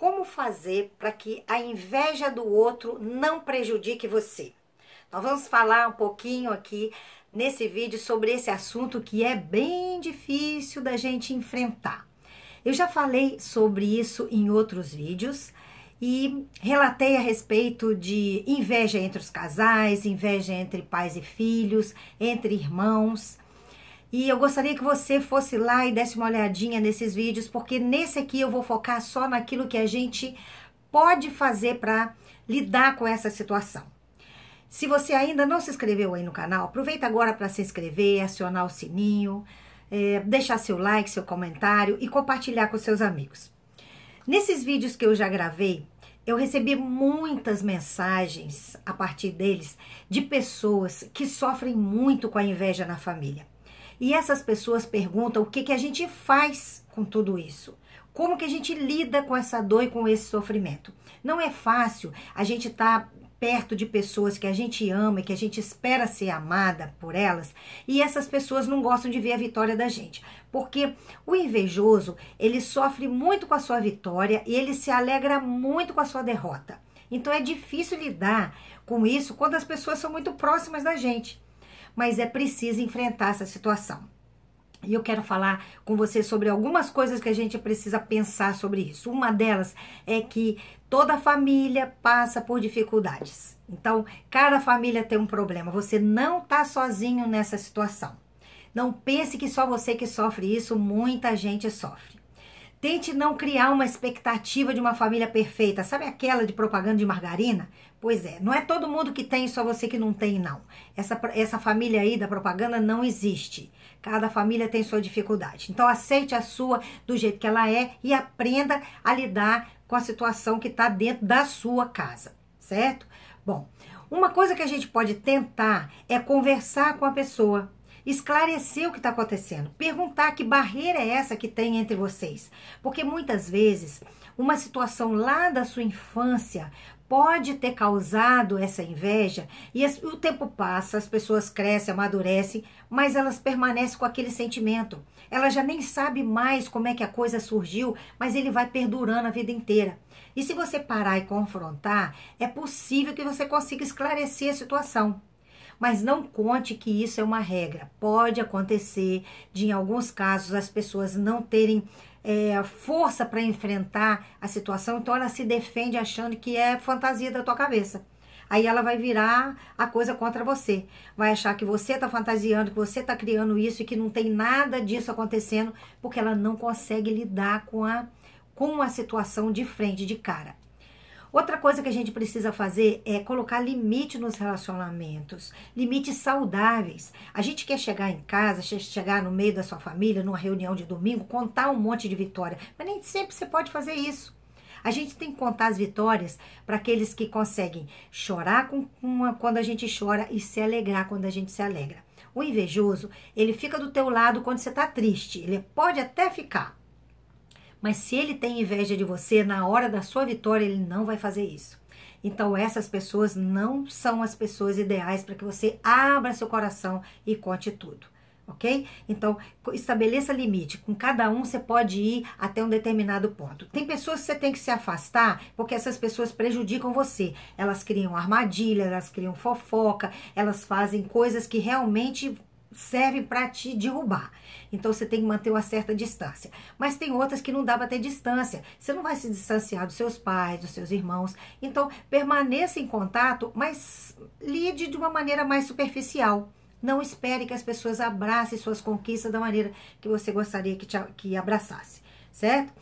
como fazer para que a inveja do outro não prejudique você. Nós vamos falar um pouquinho aqui nesse vídeo sobre esse assunto que é bem difícil da gente enfrentar. Eu já falei sobre isso em outros vídeos e relatei a respeito de inveja entre os casais, inveja entre pais e filhos, entre irmãos. E eu gostaria que você fosse lá e desse uma olhadinha nesses vídeos, porque nesse aqui eu vou focar só naquilo que a gente pode fazer para lidar com essa situação. Se você ainda não se inscreveu aí no canal, aproveita agora para se inscrever, acionar o sininho, é, deixar seu like, seu comentário e compartilhar com seus amigos. Nesses vídeos que eu já gravei, eu recebi muitas mensagens a partir deles de pessoas que sofrem muito com a inveja na família. E essas pessoas perguntam o que, que a gente faz com tudo isso. Como que a gente lida com essa dor e com esse sofrimento? Não é fácil a gente estar tá perto de pessoas que a gente ama e que a gente espera ser amada por elas, e essas pessoas não gostam de ver a vitória da gente. Porque o invejoso, ele sofre muito com a sua vitória e ele se alegra muito com a sua derrota. Então é difícil lidar com isso quando as pessoas são muito próximas da gente mas é preciso enfrentar essa situação. E eu quero falar com você sobre algumas coisas que a gente precisa pensar sobre isso. Uma delas é que toda família passa por dificuldades. Então, cada família tem um problema. Você não está sozinho nessa situação. Não pense que só você que sofre isso, muita gente sofre. Tente não criar uma expectativa de uma família perfeita. Sabe aquela de propaganda de margarina? Pois é, não é todo mundo que tem, só você que não tem, não. Essa, essa família aí da propaganda não existe. Cada família tem sua dificuldade. Então aceite a sua do jeito que ela é e aprenda a lidar com a situação que está dentro da sua casa, certo? Bom, uma coisa que a gente pode tentar é conversar com a pessoa esclarecer o que está acontecendo, perguntar que barreira é essa que tem entre vocês. Porque muitas vezes uma situação lá da sua infância pode ter causado essa inveja e o tempo passa, as pessoas crescem, amadurecem, mas elas permanecem com aquele sentimento. Ela já nem sabe mais como é que a coisa surgiu, mas ele vai perdurando a vida inteira. E se você parar e confrontar, é possível que você consiga esclarecer a situação. Mas não conte que isso é uma regra. Pode acontecer de, em alguns casos, as pessoas não terem é, força para enfrentar a situação, então ela se defende achando que é fantasia da tua cabeça. Aí ela vai virar a coisa contra você. Vai achar que você está fantasiando, que você está criando isso e que não tem nada disso acontecendo, porque ela não consegue lidar com a, com a situação de frente, de cara. Outra coisa que a gente precisa fazer é colocar limite nos relacionamentos, limites saudáveis. A gente quer chegar em casa, chegar no meio da sua família, numa reunião de domingo, contar um monte de vitória, mas nem sempre você pode fazer isso. A gente tem que contar as vitórias para aqueles que conseguem chorar com uma, quando a gente chora e se alegrar quando a gente se alegra. O invejoso, ele fica do teu lado quando você está triste, ele pode até ficar, mas se ele tem inveja de você, na hora da sua vitória, ele não vai fazer isso. Então, essas pessoas não são as pessoas ideais para que você abra seu coração e conte tudo. Ok? Então, estabeleça limite. Com cada um, você pode ir até um determinado ponto. Tem pessoas que você tem que se afastar porque essas pessoas prejudicam você. Elas criam armadilha, elas criam fofoca, elas fazem coisas que realmente servem para te derrubar. Então você tem que manter uma certa distância. Mas tem outras que não dá para ter distância. Você não vai se distanciar dos seus pais, dos seus irmãos. Então permaneça em contato, mas lide de uma maneira mais superficial. Não espere que as pessoas abracem suas conquistas da maneira que você gostaria que, te, que abraçasse, certo?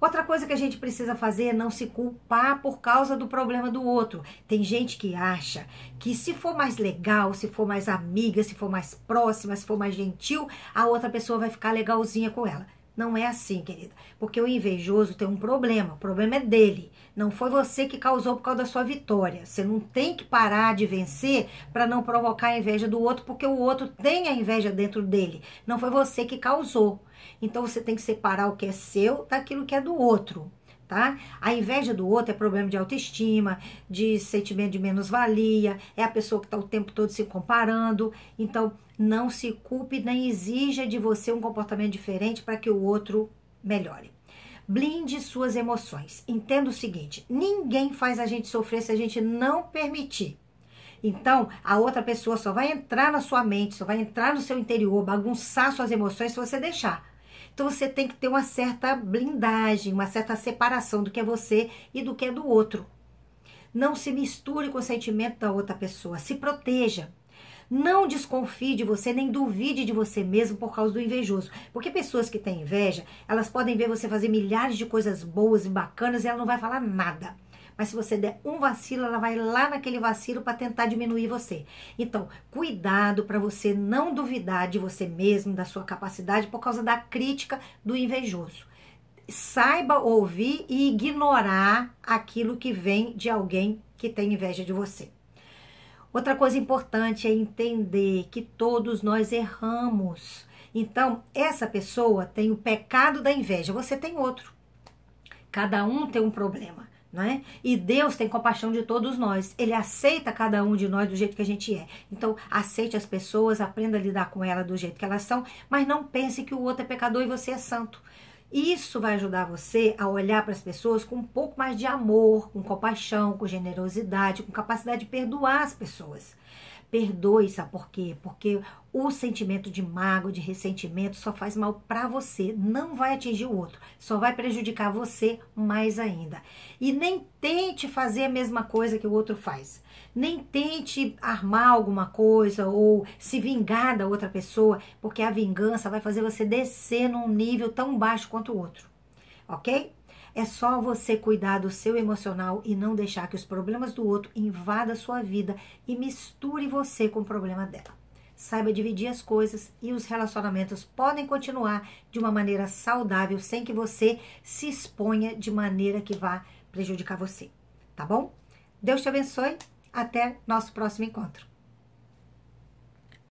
Outra coisa que a gente precisa fazer é não se culpar por causa do problema do outro. Tem gente que acha que se for mais legal, se for mais amiga, se for mais próxima, se for mais gentil, a outra pessoa vai ficar legalzinha com ela. Não é assim, querida. Porque o invejoso tem um problema. O problema é dele. Não foi você que causou por causa da sua vitória. Você não tem que parar de vencer para não provocar a inveja do outro, porque o outro tem a inveja dentro dele. Não foi você que causou. Então você tem que separar o que é seu daquilo que é do outro tá? A inveja do outro é problema de autoestima, de sentimento de menos-valia, é a pessoa que está o tempo todo se comparando. Então, não se culpe nem exija de você um comportamento diferente para que o outro melhore. Blinde suas emoções. Entenda o seguinte: ninguém faz a gente sofrer se a gente não permitir. Então, a outra pessoa só vai entrar na sua mente, só vai entrar no seu interior, bagunçar suas emoções se você deixar. Então você tem que ter uma certa blindagem, uma certa separação do que é você e do que é do outro. Não se misture com o sentimento da outra pessoa, se proteja. Não desconfie de você, nem duvide de você mesmo por causa do invejoso. Porque pessoas que têm inveja, elas podem ver você fazer milhares de coisas boas e bacanas e ela não vai falar nada. Mas se você der um vacilo, ela vai lá naquele vacilo para tentar diminuir você. Então, cuidado para você não duvidar de você mesmo, da sua capacidade, por causa da crítica do invejoso saiba ouvir e ignorar aquilo que vem de alguém que tem inveja de você. Outra coisa importante é entender que todos nós erramos. Então, essa pessoa tem o pecado da inveja, você tem outro. Cada um tem um problema né? E Deus tem compaixão de todos nós. Ele aceita cada um de nós do jeito que a gente é. Então, aceite as pessoas, aprenda a lidar com elas do jeito que elas são, mas não pense que o outro é pecador e você é santo. Isso vai ajudar você a olhar para as pessoas com um pouco mais de amor, com compaixão, com generosidade, com capacidade de perdoar as pessoas. Perdoe, sabe por quê? Porque o sentimento de mago, de ressentimento, só faz mal para você, não vai atingir o outro, só vai prejudicar você mais ainda. E nem tente fazer a mesma coisa que o outro faz. Nem tente armar alguma coisa ou se vingar da outra pessoa, porque a vingança vai fazer você descer num nível tão baixo quanto o outro. Ok? É só você cuidar do seu emocional e não deixar que os problemas do outro invadam sua vida e misture você com o problema dela. Saiba dividir as coisas e os relacionamentos podem continuar de uma maneira saudável sem que você se exponha de maneira que vá prejudicar você. Tá bom? Deus te abençoe. Até nosso próximo encontro.